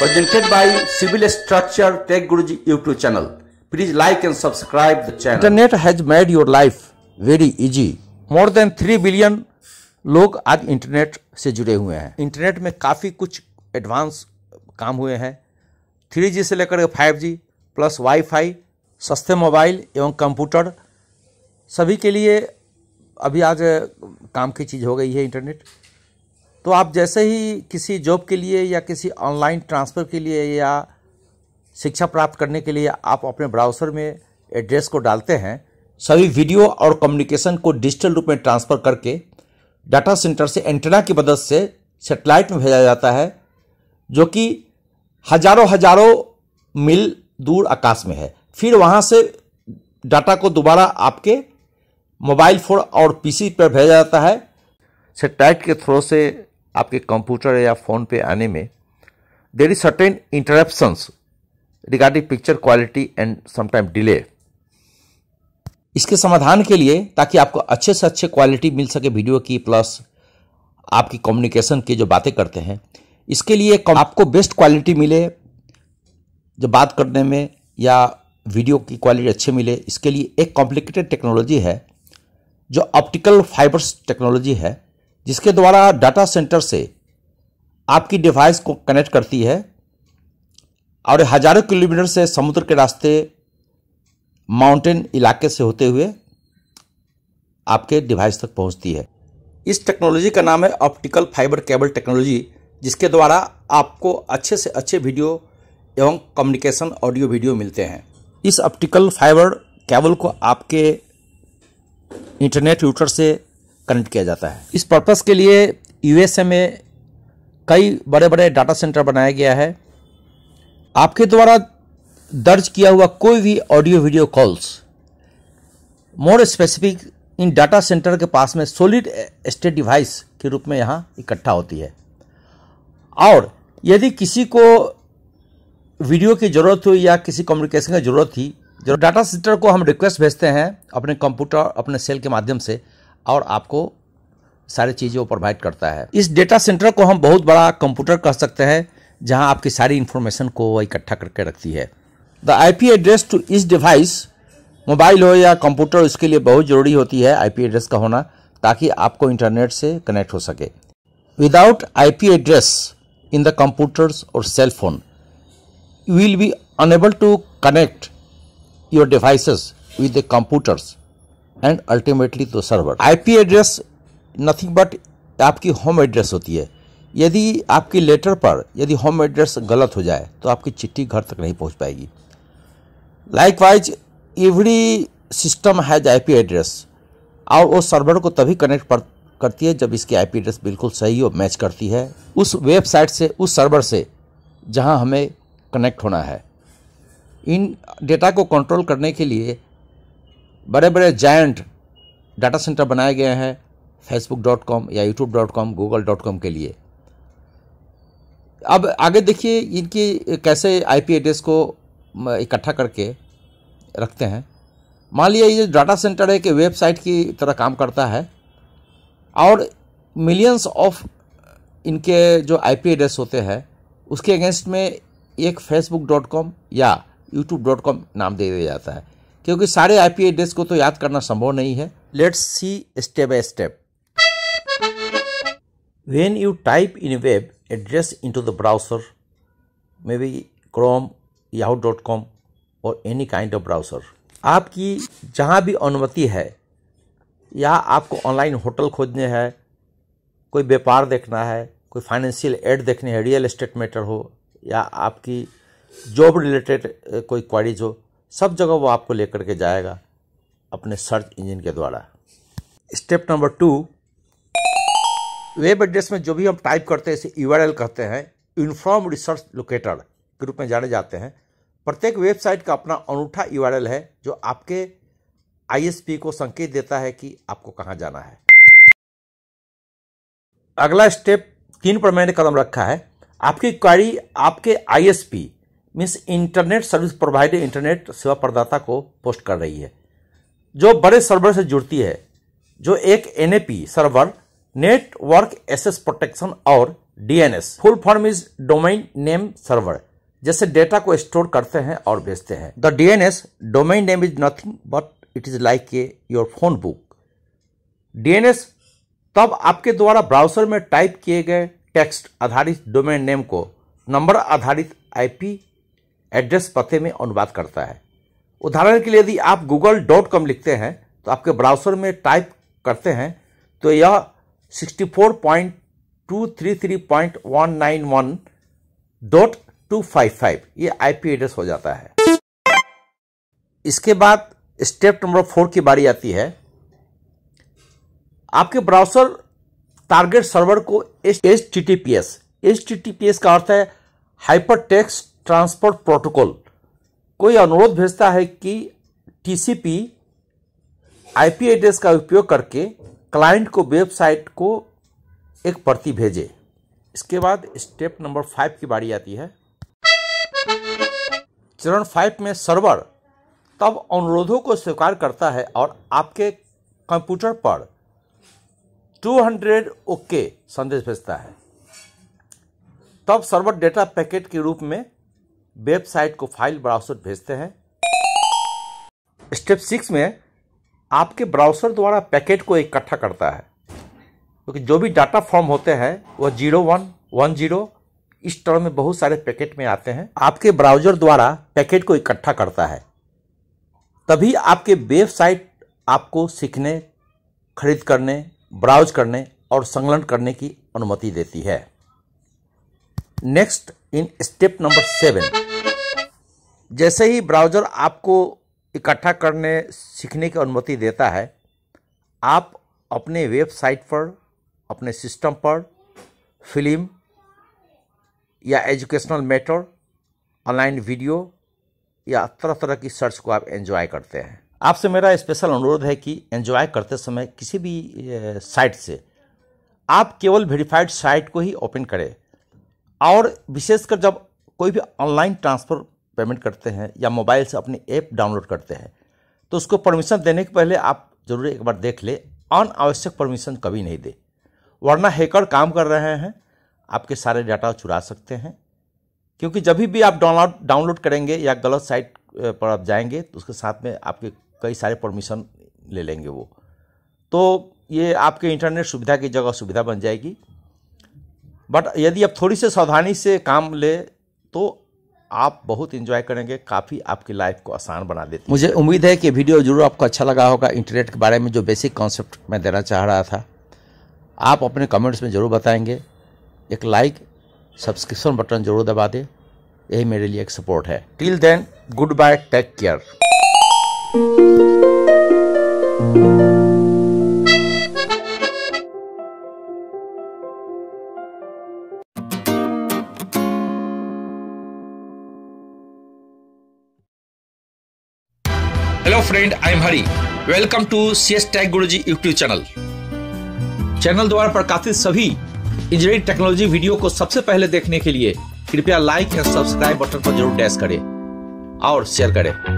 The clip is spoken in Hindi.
presented by Civil Structure Tech Guruji YouTube channel. Please like and subscribe the channel. Internet has made your life very easy. More than 3 billion लोग आज इंटरनेट से जुड़े हुए हैं इंटरनेट में काफ़ी कुछ एडवांस काम हुए हैं थ्री जी से लेकर फाइव जी प्लस वाईफाई सस्ते मोबाइल एवं कंप्यूटर सभी के लिए अभी आज काम की चीज़ हो गई है इंटरनेट तो आप जैसे ही किसी जॉब के लिए या किसी ऑनलाइन ट्रांसफ़र के लिए या शिक्षा प्राप्त करने के लिए आप अपने ब्राउज़र में एड्रेस को डालते हैं सभी वीडियो और कम्युनिकेशन को डिजिटल रूप में ट्रांसफ़र करके डाटा सेंटर से एंटेना की मदद से सेटेलाइट में भेजा जाता है जो कि हजारों हजारों मील दूर आकाश में है फिर वहाँ से डाटा को दोबारा आपके मोबाइल फ़ोन और पीसी पर भेजा जाता है सेटेलाइट के थ्रू से आपके कंप्यूटर या फ़ोन पे आने में देर is certain interruptions regarding picture quality and sometime delay इसके समाधान के लिए ताकि आपको अच्छे से अच्छे क्वालिटी मिल सके वीडियो की प्लस आपकी कम्युनिकेशन की जो बातें करते हैं इसके लिए आपको बेस्ट क्वालिटी मिले जो बात करने में या वीडियो की क्वालिटी अच्छे मिले इसके लिए एक कॉम्प्लिकेटेड टेक्नोलॉजी है जो ऑप्टिकल फाइबर्स टेक्नोलॉजी है जिसके द्वारा डाटा सेंटर से आपकी डिवाइस को कनेक्ट करती है और हजारों किलोमीटर से समुद्र के रास्ते माउंटेन इलाके से होते हुए आपके डिवाइस तक पहुंचती है इस टेक्नोलॉजी का नाम है ऑप्टिकल फाइबर केबल टेक्नोलॉजी जिसके द्वारा आपको अच्छे से अच्छे वीडियो एवं कम्युनिकेशन ऑडियो वीडियो मिलते हैं इस ऑप्टिकल फाइबर केबल को आपके इंटरनेट यूटर से कनेक्ट किया जाता है इस पर्पज़ के लिए यूएसए में कई बड़े बड़े डाटा सेंटर बनाया गया है आपके द्वारा दर्ज किया हुआ कोई भी audio video calls more specific in data center के पास में सोलिड स्टेट डिवाइस के रूप में यहाँ इकट्ठा होती है और यदि किसी को वीडियो की ज़रूरत हुई या किसी कम्युनिकेशन की ज़रूरत थी जो डाटा सेंटर को हम रिक्वेस्ट भेजते हैं अपने कंप्यूटर अपने सेल के माध्यम से और आपको सारी चीज़ें वो प्रोवाइड करता है इस डेटा सेंटर को हम बहुत बड़ा कंप्यूटर कह सकते हैं जहां आपकी सारी इन्फॉर्मेशन को वह इकट्ठा करके रखती है द आईपी एड्रेस टू इस डिवाइस मोबाइल हो या कंप्यूटर उसके लिए बहुत ज़रूरी होती है आईपी एड्रेस का होना ताकि आपको इंटरनेट से कनेक्ट हो सके without IP address in the computers और cell phone will be unable to connect your devices with the computers and ultimately तो server IP address nothing but आपकी होम एड्रेस होती है यदि आपकी लेटर पर यदि होम एड्रेस गलत हो जाए तो आपकी चिट्ठी घर तक नहीं पहुंच पाएगी likewise every system has IP address और वो सर्वर को तभी कनेक्ट करती है जब इसकी आईपी एड्रेस बिल्कुल सही और मैच करती है उस वेबसाइट से उस सर्वर से जहां हमें कनेक्ट होना है इन डेटा को कंट्रोल करने के लिए बड़े बड़े जायंट डाटा सेंटर बनाए गए हैं फेसबुक डॉट कॉम या YouTube dot com Google dot com के लिए अब आगे देखिए इनकी कैसे आईपी एड्रेस को इकट्ठा करके रखते हैं मान लिया ये डाटा सेंटर है कि वेबसाइट की तरह काम करता है और मिलियंस ऑफ इनके जो आईपी एड्रेस होते हैं उसके अगेंस्ट में एक फेसबुक डॉट कॉम या यूट्यूब डॉट कॉम नाम दे दिया जाता है क्योंकि सारे आईपी एड्रेस को तो याद करना संभव नहीं है let's see step by step you type in web address into the browser maybe Chrome Yahoo dot com और एनी काइंड ऑफ ब्राउजर आपकी जहाँ भी अनुमति है या आपको ऑनलाइन होटल खोजने है कोई व्यापार देखना है कोई फाइनेंशियल एड देखने है रियल एस्टेट मैटर हो या आपकी जॉब रिलेटेड कोई क्वारीज हो सब जगह वो आपको लेकर के जाएगा अपने सर्च इंजन के द्वारा step number two web address में जो भी हम टाइप करते हैं इसे यू कहते हैं यूनिफॉर्म रिसर्च लोकेटर के रूप में जाने जाते हैं प्रत्येक वेबसाइट का अपना अनूठा यू है जो आपके पी को संकेत देता है कि आपको कहाँ जाना है अगला स्टेप तीन पर मैंने कदम रखा है आपकी क्वारी आपके P means internet service provider internet सेवा प्रदाता को पोस्ट कर रही है जो बड़े सर्वर से जुड़ती है जो एक an server network access protection और DNS full form is domain name server जैसे डेटा को स्टोर करते हैं और भेजते हैं the DNS domain name is nothing but it is like a your phone book DNS तब आपके द्वारा ब्राउजर में टाइप किए गए टेक्स्ट आधारित डोमेन नेम को नंबर आधारित आईपी एड्रेस पते में अनुवाद करता है उदाहरण के लिए यदि आप गूगल डॉट कॉम लिखते हैं तो आपके ब्राउज़र में टाइप करते हैं तो यह 64.233.191.255 ये आईपी एड्रेस हो जाता है इसके बाद स्टेप नंबर फोर की बारी आती है आपके ब्राउज़र टारगेट सर्वर को H T T P S H T T P S का अर्थ है हाइपर टेक्स्ट ट्रांसपोर्ट प्रोटोकॉल कोई अनुरोध भेजता है कि टीसीपी आईपी एड्रेस का उपयोग करके क्लाइंट को वेबसाइट को एक प्रति भेजे इसके बाद स्टेप नंबर फाइव की बारी आती है चरण फाइव में सर्वर तब अनुरोधों को स्वीकार करता है और आपके कंप्यूटर पर 200 ओके संदेश भेजता है तब सर्वर डेटा पैकेट के रूप में वेबसाइट को फाइल ब्राउज़र भेजते हैं स्टेप सिक्स में आपके ब्राउज़र द्वारा पैकेट को इकट्ठा करता है क्योंकि तो जो भी डाटा फॉर्म होते हैं वह जीरो वन वन जीरो इस टर्म में बहुत सारे पैकेट में आते हैं आपके ब्राउज़र द्वारा पैकेट को इकट्ठा करता है तभी आपके वेबसाइट आपको सीखने खरीद करने ब्राउज करने और संलग्न करने की अनुमति देती है next in step number seven जैसे ही ब्राउज़र आपको इकट्ठा करने सीखने की अनुमति देता है आप अपने वेबसाइट पर अपने सिस्टम पर फिल्म या एजुकेशनल मैटर ऑनलाइन वीडियो या तरह तरह की सर्च को आप एंजॉय करते हैं आपसे मेरा स्पेशल अनुरोध है कि एंजॉय करते समय किसी भी साइट से आप केवल वेरीफाइड साइट को ही ओपन करें और विशेषकर जब कोई भी ऑनलाइन ट्रांसफर पेमेंट करते हैं या मोबाइल से अपनी ऐप डाउनलोड करते हैं तो उसको परमिशन देने के पहले आप ज़रूर एक बार देख ले अनावश्यक परमिशन कभी नहीं दे वरना हैकर काम कर रहे हैं आपके सारे डाटा चुरा सकते हैं क्योंकि जब भी आप डाउनलोड डाउनलोड करेंगे या गलत साइट पर आप जाएंगे तो उसके साथ में आपके कई सारे परमिशन ले लेंगे वो तो ये आपके इंटरनेट सुविधा की जगह सुविधा बन जाएगी बट यदि आप थोड़ी सी सावधानी से काम ले तो आप बहुत इंजॉय करेंगे काफ़ी आपकी लाइफ को आसान बना देते मुझे उम्मीद है कि वीडियो जरूर आपको अच्छा लगा होगा इंटरनेट के बारे में जो बेसिक कॉन्सेप्ट मैं देना चाह रहा था आप अपने कमेंट्स में ज़रूर बताएंगे एक लाइक सब्सक्रिप्शन बटन जरूर दबा दें यही मेरे लिए एक सपोर्ट है till then good bye take care friend I am Hari welcome to C S tech Guruji YouTube channel channel द्वारा प्रकाशित सभी इंजीनियरिंग टेक्नोलॉजी वीडियो को सबसे पहले देखने के लिए कृपया लाइक एंड सब्सक्राइब बटन पर जरूर डैश करें और शेयर करें